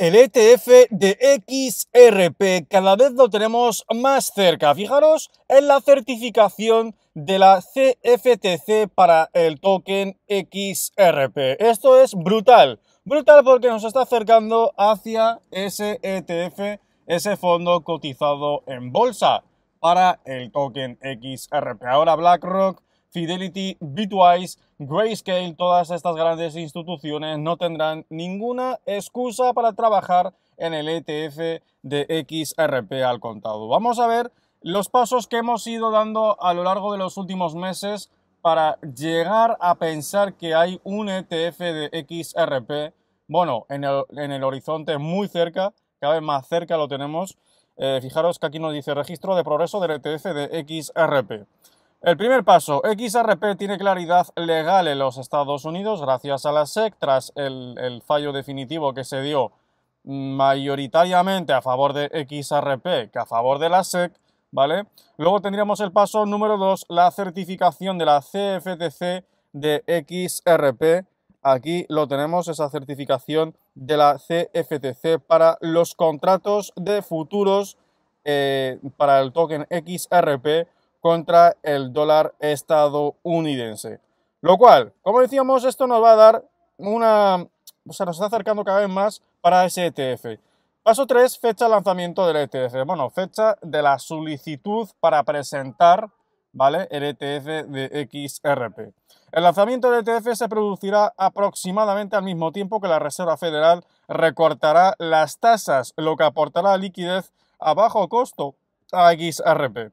El ETF de XRP cada vez lo tenemos más cerca. Fijaros en la certificación de la CFTC para el token XRP. Esto es brutal. Brutal porque nos está acercando hacia ese ETF, ese fondo cotizado en bolsa para el token XRP. Ahora BlackRock Fidelity, Bitwise, Grayscale, todas estas grandes instituciones no tendrán ninguna excusa para trabajar en el ETF de XRP al contado. Vamos a ver los pasos que hemos ido dando a lo largo de los últimos meses para llegar a pensar que hay un ETF de XRP, bueno, en el, horizonte muy cerca, cada vez más cerca lo tenemos. Eh, fijaros que aquí nos dice registro de progreso del ETF de XRP. El primer paso, XRP tiene claridad legal en los Estados Unidos gracias a la SEC tras el, fallo definitivo que se dio mayoritariamente a favor de XRP que a favor de la SEC, ¿vale? Luego tendríamos el paso número 2, la certificación de la CFTC de XRP. Aquí lo tenemos, esa certificación de la CFTC para los contratos de futuros eh, para el token XRP contra el dólar estadounidense. Lo cual, como decíamos, esto nos va a dar una... O sea, nos está acercando cada vez más para ese ETF. Paso 3, fecha de lanzamiento del ETF. Bueno, fecha de la solicitud para presentar, ¿vale? El ETF de XRP. El lanzamiento del ETF se producirá aproximadamente al mismo tiempo que la Reserva Federal recortará las tasas, lo que aportará liquidez a bajo costo a XRP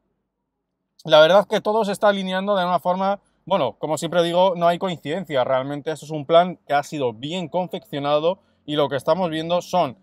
la verdad es que todo se está alineando de una forma, bueno, como siempre digo, no hay coincidencia, realmente esto es un plan que ha sido bien confeccionado y lo que estamos viendo son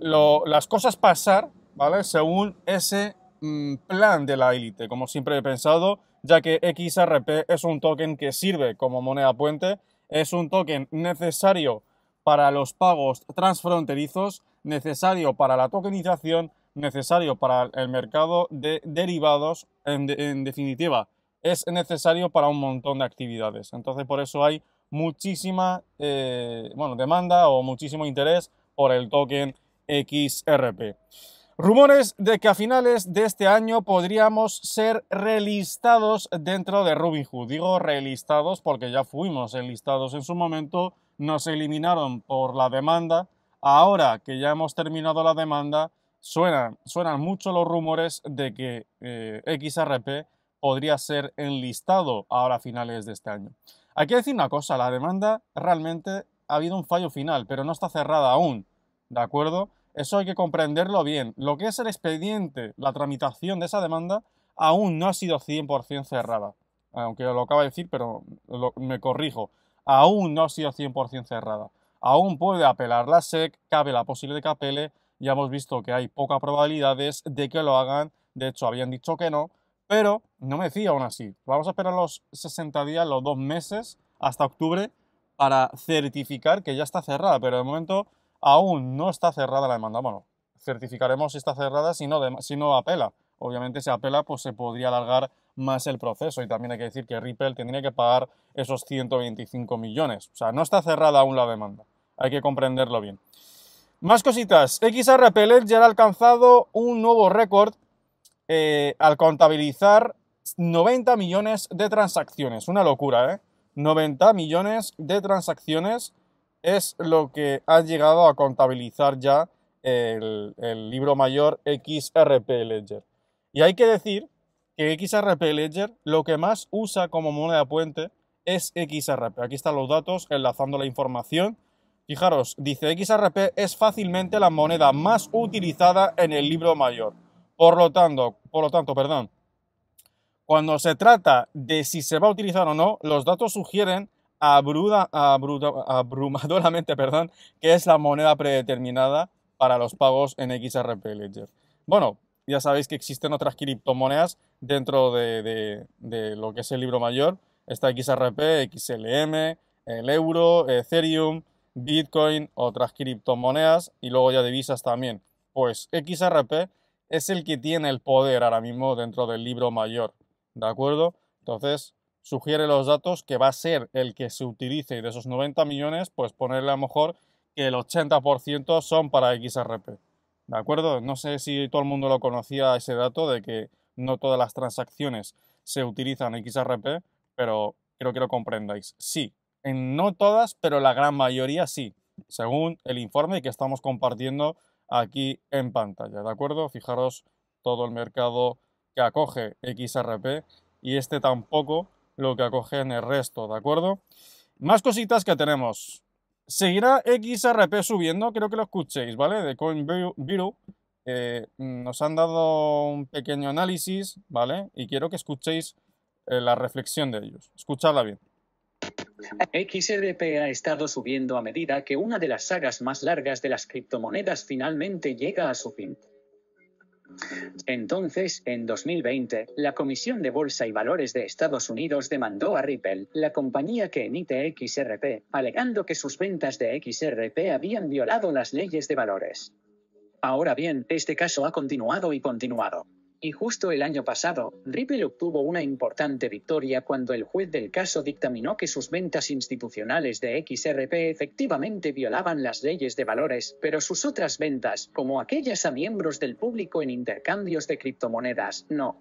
las cosas pasar, ¿vale? Según ese mm, plan de la élite, como siempre he pensado, ya que XRP es un token que sirve como moneda puente, es un token necesario para los pagos transfronterizos, necesario para la tokenización, necesario para el mercado de derivados, en, definitiva, es necesario para un montón de actividades. Entonces, por eso hay muchísima eh, bueno, demanda o muchísimo interés por el token XRP. Rumores de que a finales de este año podríamos ser relistados dentro de Robinhood. Digo relistados porque ya fuimos enlistados en su momento, nos eliminaron por la demanda. Ahora que ya hemos terminado la demanda, Suenan, suenan mucho los rumores de que eh, XRP podría ser enlistado ahora a finales de este año. Hay que decir una cosa, la demanda realmente ha habido un fallo final, pero no está cerrada aún, ¿de acuerdo? Eso hay que comprenderlo bien. Lo que es el expediente, la tramitación de esa demanda, aún no ha sido 100% cerrada. Aunque lo acaba de decir, pero me corrijo. Aún no ha sido 100% cerrada. Aún puede apelar la SEC, cabe la posibilidad de que apele, ya hemos visto que hay pocas probabilidades de que lo hagan, de hecho habían dicho que no, pero no me decía aún así. Vamos a esperar los 60 días, los dos meses, hasta octubre, para certificar que ya está cerrada, pero de momento aún no está cerrada la demanda. Bueno, certificaremos si está cerrada, si no, si apela. Obviamente si apela, pues se podría alargar más el proceso y también hay que decir que Ripple tendría que pagar esos 125 millones. O sea, no está cerrada aún la demanda. Hay que comprenderlo bien. Más cositas. XRP Ledger ha alcanzado un nuevo récord eh, al contabilizar 90 millones de transacciones. Una locura, ¿eh? 90 millones de transacciones es lo que ha llegado a contabilizar ya el, el, libro mayor XRP Ledger. Y hay que decir que XRP Ledger lo que más usa como moneda puente es XRP. Aquí están los datos enlazando la información Fijaros, dice XRP es fácilmente la moneda más utilizada en el libro mayor. Por lo tanto, por lo tanto, perdón, cuando se trata de si se va a utilizar o no, los datos sugieren abrumadoramente perdón, que es la moneda predeterminada para los pagos en XRP Ledger. Bueno, ya sabéis que existen otras criptomonedas dentro de, de lo que es el libro mayor. Está XRP, XLM, el euro, Ethereum, Bitcoin, otras criptomonedas y luego ya divisas también. Pues XRP es el que tiene el poder ahora mismo dentro del libro mayor, ¿de acuerdo? Entonces, sugiere los datos que va a ser el que se utilice y de esos 90 millones, pues ponerle a lo mejor que el 80% son para XRP, ¿de acuerdo? No sé si todo el mundo lo conocía ese dato de que no todas las transacciones se utilizan XRP, pero creo que lo comprendáis. Sí, en no todas, pero la gran mayoría sí, según el informe que estamos compartiendo aquí en pantalla, ¿de acuerdo? Fijaros todo el mercado que acoge XRP y este tampoco lo que acoge en el resto, ¿de acuerdo? Más cositas que tenemos. Seguirá XRP subiendo, creo que lo escuchéis, ¿vale? De Coin eh, nos han dado un pequeño análisis, ¿vale? Y quiero que escuchéis eh, la reflexión de ellos. Escuchadla bien. XRP ha estado subiendo a medida que una de las sagas más largas de las criptomonedas finalmente llega a su fin. Entonces, en 2020, la Comisión de Bolsa y Valores de Estados Unidos demandó a Ripple, la compañía que emite XRP, alegando que sus ventas de XRP habían violado las leyes de valores. Ahora bien, este caso ha continuado y continuado. Y justo el año pasado, Ripple obtuvo una importante victoria cuando el juez del caso dictaminó que sus ventas institucionales de XRP efectivamente violaban las leyes de valores, pero sus otras ventas, como aquellas a miembros del público en intercambios de criptomonedas, no.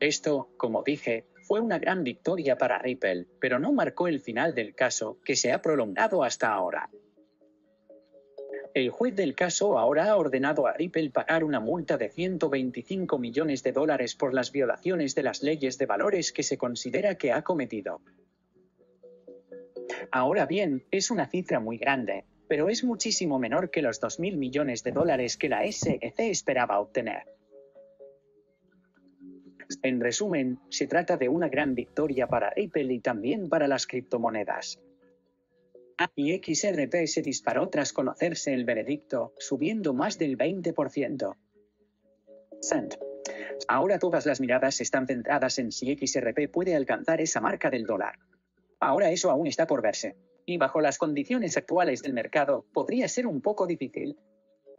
Esto, como dije, fue una gran victoria para Ripple, pero no marcó el final del caso, que se ha prolongado hasta ahora el juez del caso ahora ha ordenado a Ripple pagar una multa de 125 millones de dólares por las violaciones de las leyes de valores que se considera que ha cometido. Ahora bien, es una cifra muy grande, pero es muchísimo menor que los 2.000 millones de dólares que la SEC esperaba obtener. En resumen, se trata de una gran victoria para Ripple y también para las criptomonedas y XRP se disparó tras conocerse el veredicto, subiendo más del 20%. Sand, Ahora todas las miradas están centradas en si XRP puede alcanzar esa marca del dólar. Ahora eso aún está por verse. Y bajo las condiciones actuales del mercado, podría ser un poco difícil.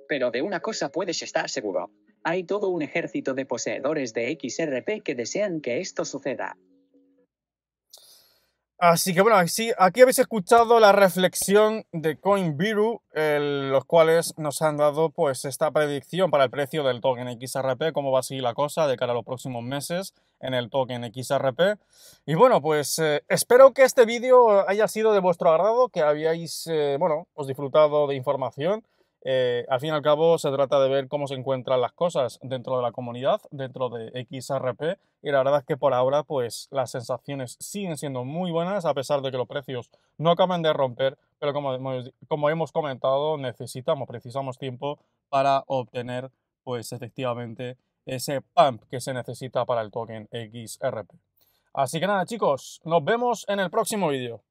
Pero de una cosa puedes estar seguro. Hay todo un ejército de poseedores de XRP que desean que esto suceda. Así que bueno, aquí, habéis escuchado la reflexión de CoinViru, los cuales nos han dado pues esta predicción para el precio del token XRP, cómo va a seguir la cosa de cara a los próximos meses en el token XRP. Y bueno, pues eh, espero que este vídeo haya sido de vuestro agrado, que habíais, eh, bueno, os disfrutado de información eh, al fin y al cabo, se trata de ver cómo se encuentran las cosas dentro de la comunidad, dentro de XRP, y la verdad es que por ahora, pues las sensaciones siguen siendo muy buenas, a pesar de que los precios no acaban de romper, pero como como hemos comentado, necesitamos, precisamos tiempo para obtener, pues efectivamente, ese pump que se necesita para el token XRP. Así que nada, chicos, nos vemos en el próximo vídeo.